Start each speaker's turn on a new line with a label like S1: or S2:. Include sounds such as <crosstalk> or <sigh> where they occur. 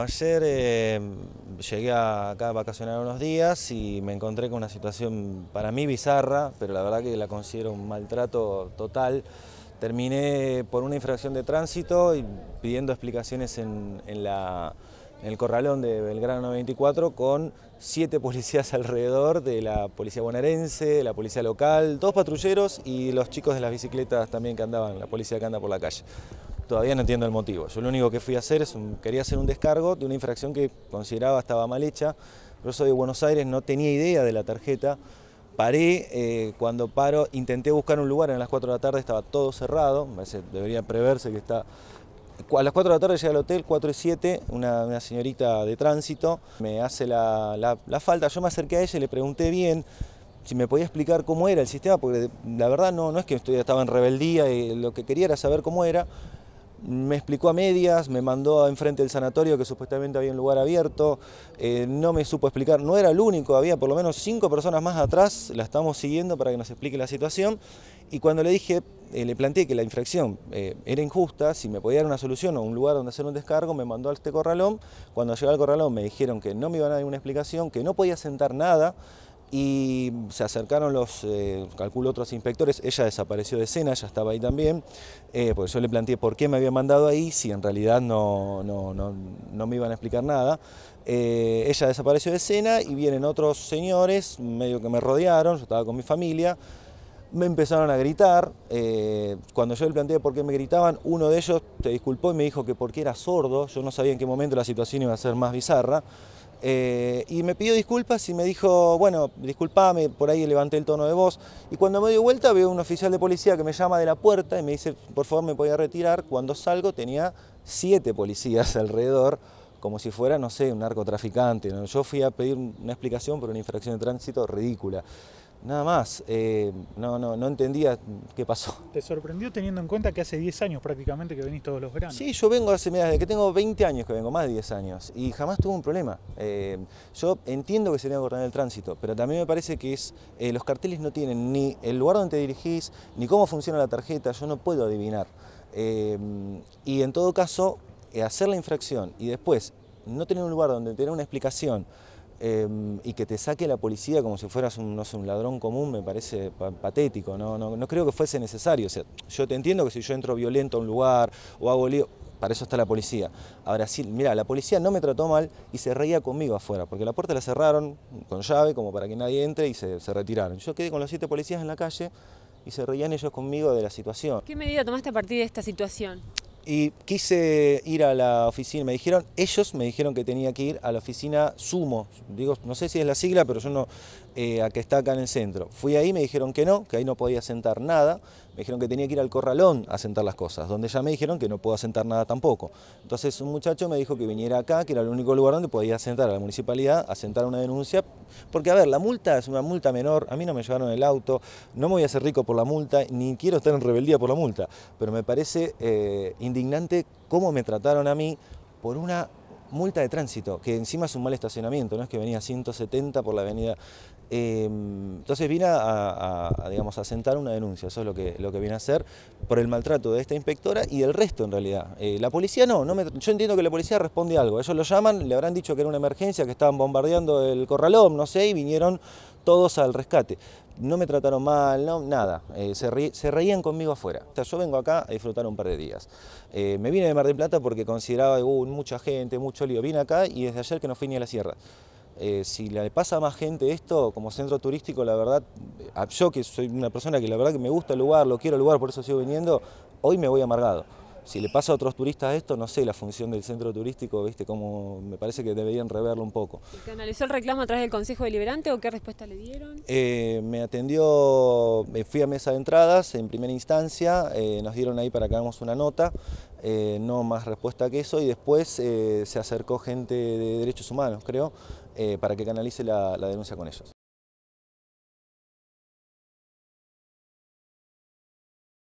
S1: Ayer em, llegué acá a vacacionar unos días y me encontré con una situación para mí bizarra, pero la verdad que la considero un maltrato total. Terminé por una infracción de tránsito y pidiendo explicaciones en, el corralón de Belgrano 94 con siete <laughs> policías alrededor de la policía bonaerense, la policía local, dos patrulleros y los chicos de las bicicletas también que andaban, la policía que anda por la calle. Todavía no entiendo el motivo. Yo lo único que fui a hacer es quería hacer un descargo de una infracción que consideraba estaba mal hecha. Yo soy de Buenos Aires, no tenía idea de la tarjeta. Paré, eh, cuando paro, intenté buscar un lugar, en las 4 de la tarde estaba todo cerrado, debería preverse que está... A las 4 de la tarde llega al hotel, 4 y 7, una, señorita de tránsito me hace la, falta, yo me acerqué a ella y le pregunté bien, si me podía explicar cómo era el sistema, porque la verdad no, no es que estaba en rebeldía y lo que quería era saber cómo era me explicó a medias, me mandó enfrente del sanatorio que supuestamente había un lugar abierto, eh, no me supo explicar, no era el único, había por lo menos cinco personas más atrás, la estamos siguiendo para que nos explique la situación, y cuando le dije, eh, le planteé que la infracción eh, era injusta, si me podía dar una solución o un lugar donde hacer un descargo, me mandó a este corralón, cuando llegué al corralón me dijeron que no me iban a dar ninguna explicación, que no podía sentar nada, y se acercaron los, eh, calculo otros inspectores, ella desapareció de escena, ya estaba ahí también, eh, porque yo le planteé por qué me había mandado ahí, si en realidad no, me iban a explicar nada. Eh, ella desapareció de escena y vienen otros señores, medio que me rodearon, yo estaba con mi familia, me empezaron a gritar, eh, cuando yo le planteé por qué me gritaban, uno de ellos se disculpó y me dijo que porque era sordo, yo no sabía en qué momento la situación iba a ser más bizarra, eh, y me pidió disculpas y me dijo, bueno, disculpame, por ahí levanté el tono de voz. Y cuando me dio vuelta veo un oficial de policía que me llama de la puerta y me dice, por favor, me podía retirar. Cuando salgo tenía siete policías <laughs> alrededor, como si fuera, no sé, un narcotraficante. Yo fui a pedir una explicación por una infracción de tránsito ridícula. Nada más, eh, no, entendía qué pasó. ¿Te sorprendió teniendo en cuenta que hace 10 años prácticamente que venís todos los veranos? Sí, yo vengo hace, mira, desde que tengo 20 años que vengo, más de 10 años, y jamás tuve un problema. Eh, yo entiendo que se un ordenar el tránsito, pero también me parece que es, eh, los carteles no tienen ni el lugar donde te dirigís, ni cómo funciona la tarjeta, yo no puedo adivinar. y en todo caso, hacer la infracción y después no tener un lugar donde tener una explicación Em, y que te saque la policía como si fueras un, ladrón común me parece patético, no, no, creo que fuese necesario. yo te entiendo que si yo entro violento a un lugar o hago lío, para eso está la policía. Ahora sí, mira, la policía no me trató mal y se reía conmigo afuera, porque la puerta la cerraron con llave como para que nadie entre y se retiraron. Yo quedé con los siete policías en la calle y se reían ellos conmigo de la situación. ¿Qué medida tomaste a partir de esta situación? y quise ir a la oficina, me dijeron, ellos me dijeron que tenía que ir a la oficina Sumo, digo, no sé si es la sigla, pero yo no, eh, a que está acá en el centro. Fui ahí, me dijeron que no, que ahí no podía sentar nada, me dijeron que tenía que ir al corralón a sentar las cosas, donde ya me dijeron que no puedo asentar nada tampoco. Entonces un muchacho me dijo que viniera acá, que era el único lugar donde podía sentar a la municipalidad, a sentar una denuncia, porque a ver, la multa es una multa menor, a mí no me llevaron el auto, no me voy a hacer rico por la multa, ni quiero estar en rebeldía por la multa, pero me parece eh, indignante cómo me trataron a mí por una multa de tránsito, que encima es un mal estacionamiento, no es que venía 170 por la avenida. Em, entonces vine a, digamos, a sentar una denuncia, eso es lo que, lo que vine a hacer, por el maltrato de esta inspectora y del resto en realidad. Eh, la policía no, no yo entiendo que la policía responde algo, ellos lo llaman, le habrán dicho que era una emergencia, que estaban bombardeando el corralón, no sé, y vinieron todos al rescate. No me trataron mal, no, nada. Eh, se, reían conmigo afuera. yo vengo acá a disfrutar un par de días. Eh, me vine de Mar del Plata porque consideraba hubo uh, mucha gente, mucho lío. Vine acá y desde ayer que no fui ni a la sierra. Eh, si le pasa a más gente esto, como centro turístico, la verdad, yo que soy una persona que la verdad que me gusta el lugar, lo quiero el lugar, por eso sigo viniendo, hoy me voy amargado. Si le pasa a otros turistas esto, no sé la función del centro turístico, viste me parece que deberían reverlo un poco. ¿Y ¿Canalizó el reclamo a través del Consejo Deliberante o qué respuesta le dieron? Eh, me atendió, fui a mesa de entradas en primera instancia, eh, nos dieron ahí para que hagamos una nota, eh, no más respuesta que eso, y después se acercó gente de derechos humanos, creo, para que canalice la denuncia con ellos.